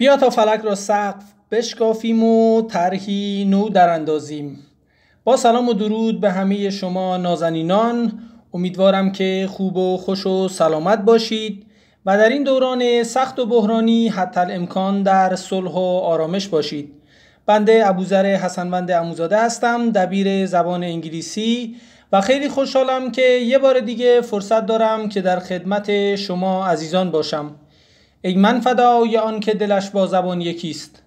بیا تا فلک را سقف بشکافیم و طرحی نو اندازیم با سلام و درود به همه شما نازنینان امیدوارم که خوب و خوش و سلامت باشید و در این دوران سخت و بحرانی حتی امکان در صلح و آرامش باشید بنده ابوذر حسنوند اموزاده هستم دبیر زبان انگلیسی و خیلی خوشحالم که یه بار دیگه فرصت دارم که در خدمت شما عزیزان باشم ای من فدای آن که دلش با زبان یکیست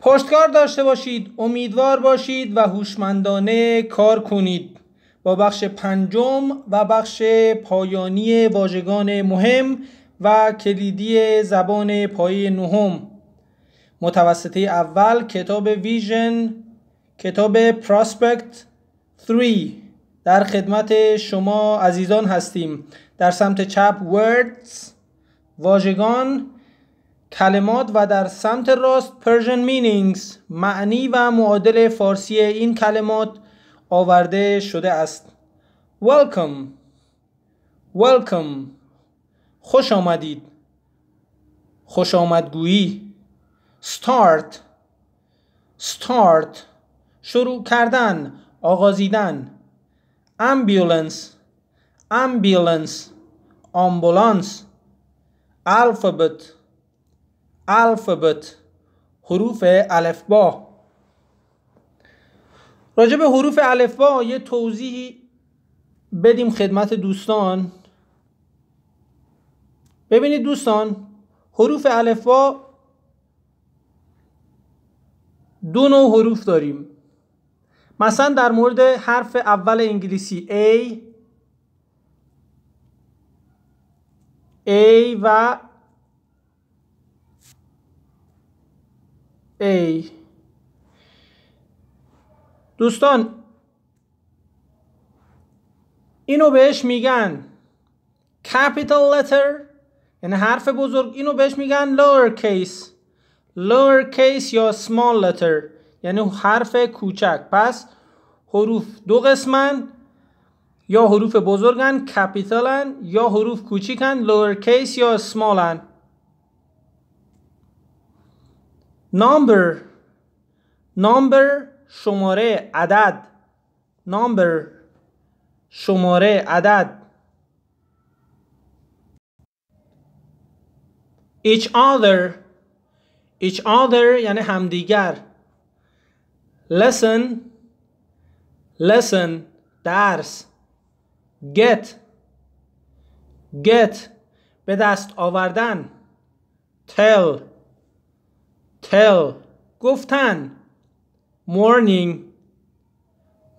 پشتکار داشته باشید امیدوار باشید و هوشمندانه کار کنید با بخش پنجم و بخش پایانی واژگان مهم و کلیدی زبان پایه نهم متوسطه اول کتاب ویژن کتاب پراسپکت 3 در خدمت شما عزیزان هستیم در سمت چپ words واژگان کلمات و در سمت راست Persian meanings معنی و معادل فارسی این کلمات آورده شده است Welcome Welcome خوش آمدید خوش آمدگویی Start Start شروع کردن آغازیدن ambulance ambulance آمبولانس الفابت الفابت حروف الفبا راجع به حروف الفبا یه توضیحی بدیم خدمت دوستان ببینید دوستان حروف الفبا دو نوع حروف داریم مثلا در مورد حرف اول انگلیسی A A و A دوستان اینو بهش میگن capital letter یعنی حرف بزرگ اینو بهش میگن lower case lower case یا small letter یعنی حرف کوچک پس حروف دو قسمن یا حروف بزرگن کپیتالن یا حروف کوچیکن لور کیس یا سمالن نامبر نامبر شماره عدد نامبر شماره عدد each other each other یعنی همدیگر listen listen درس get get به دست آوردن tell tell گفتن morning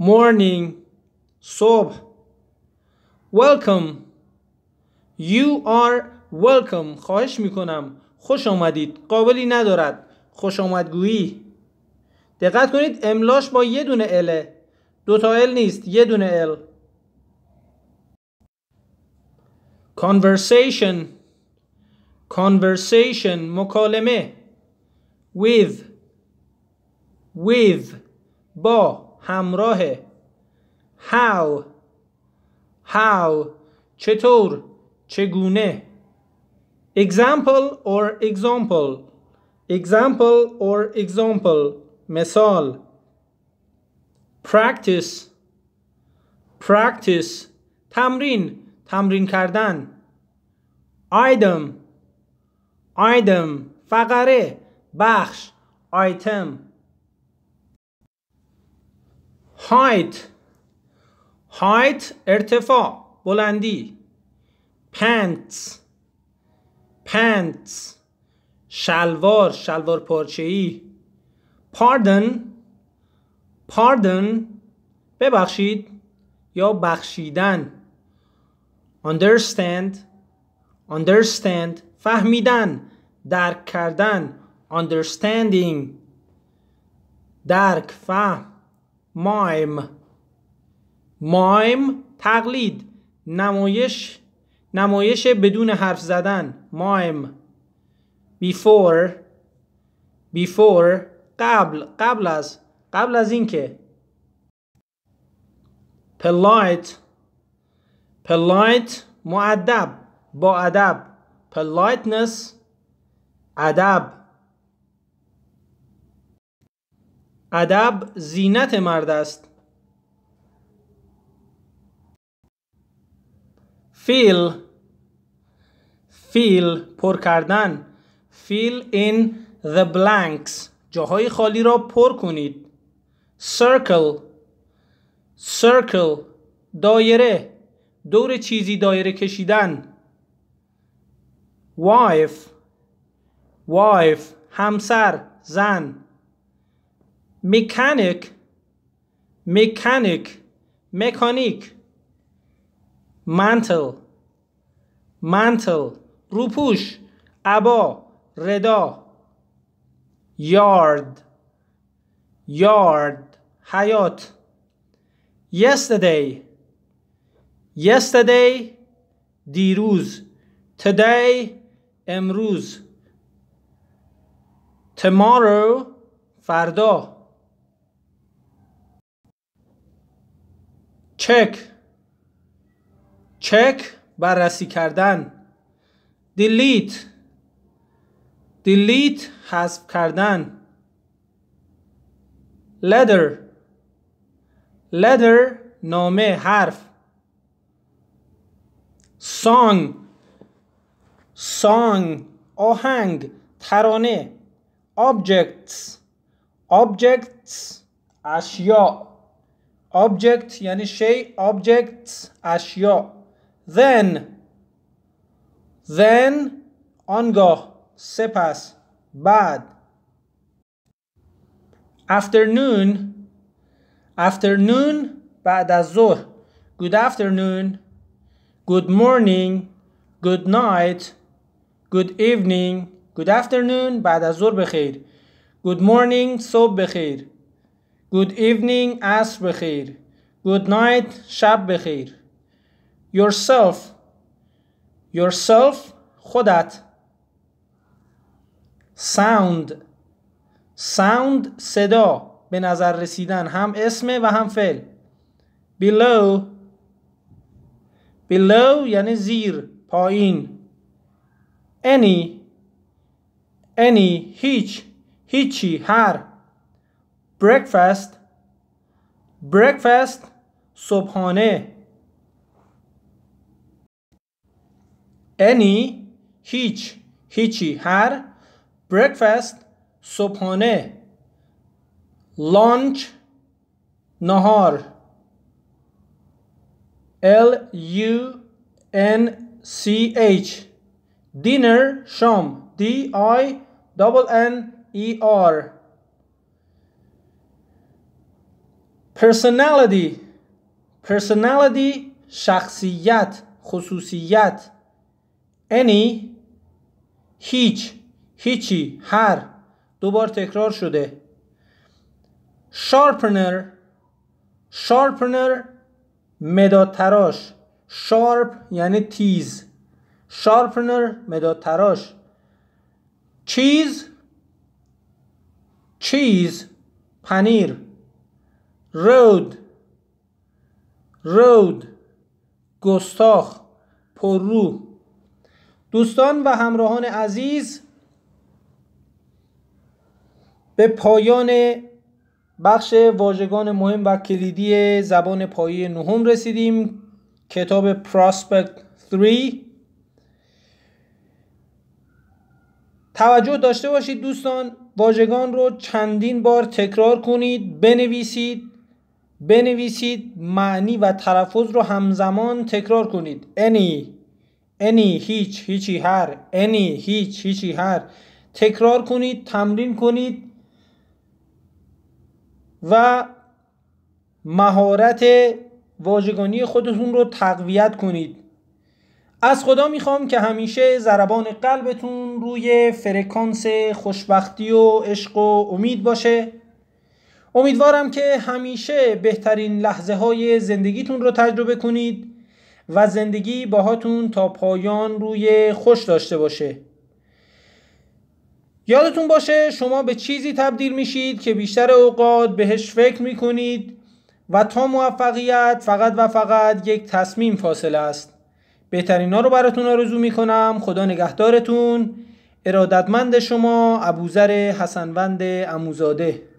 morning صبح welcome you are welcome خواهش میکنم خوش آمدید قابلی ندارد خوش آمدگویی دقت کنید املاش با یه دونه اله دو تا ال نیست یه دونه ال conversation conversation مکالمه with with با همراه how how چطور چگونه example or example example or example مثال practice practice تمرین تمرین کردن item item فقره بخش item height height ارتفاع بلندی pants pants شلوار شلوار پارچه‌ای pardon pardon ببخشید یا بخشیدن understand understand فهمیدن درک کردن understanding درک فهم مایم مایم تقلید نمایش نمایش بدون حرف زدن مایم before before قبل قبل از قبل از اینکه پلایت پلایت معدب با ادب پلایتنس ادب ادب زینت مرد است فیل فیل پر کردن فیل in the blanks جاهای خالی را پر کنید سرکل circle دایره دور چیزی دایره کشیدن wife wife همسر زن mechanic mechanic مکانیک mantle mantle روپوش عبا ردا یارد یارد حیات yesterday yesterday دیروز today امروز tomorrow فردا چک چک بررسی کردن delete دیلیت حذف کردن letter letter نامه حرف song song آهنگ ترانه objects objects اشیا object یعنی شی objects اشیا ذن then آنگاه سپس بعد afternoon afternoon بعد از ظهر good afternoon good morning good night good evening good afternoon بعد از ظهر بخیر good morning صبح بخیر good evening عصر بخیر good night شب بخیر yourself yourself خودت ساوند ساوند صدا به نظر رسیدن هم اسم و هم فعل below below یعنی زیر پایین any any هیچ هیچی هر breakfast breakfast صبحانه any هیچ هیچی هر breakfast صبحانه lunch نهار L U N C H dinner شام D I double N E R personality personality شخصیت خصوصیت any هیچ هیچی هر دوبار تکرار شده شارپنر شارپنر مداد تراش شارپ یعنی تیز شارپنر مداد تراش چیز چیز پنیر رود رود گستاخ پررو دوستان و همراهان عزیز به پایان بخش واژگان مهم و کلیدی زبان پایه نهم رسیدیم کتاب پراسپکت 3 توجه داشته باشید دوستان واژگان رو چندین بار تکرار کنید بنویسید بنویسید معنی و تلفظ رو همزمان تکرار کنید any any هیچ هیچی هر انی هیچ هیچی هر تکرار کنید تمرین کنید و مهارت واژگانی خودتون رو تقویت کنید از خدا میخوام که همیشه ضربان قلبتون روی فرکانس خوشبختی و عشق و امید باشه امیدوارم که همیشه بهترین لحظه های زندگیتون رو تجربه کنید و زندگی باهاتون تا پایان روی خوش داشته باشه یادتون باشه شما به چیزی تبدیل میشید که بیشتر اوقات بهش فکر میکنید و تا موفقیت فقط و فقط یک تصمیم فاصله است بهترین ها رو براتون آرزو میکنم خدا نگهدارتون ارادتمند شما ابوذر حسنوند اموزاده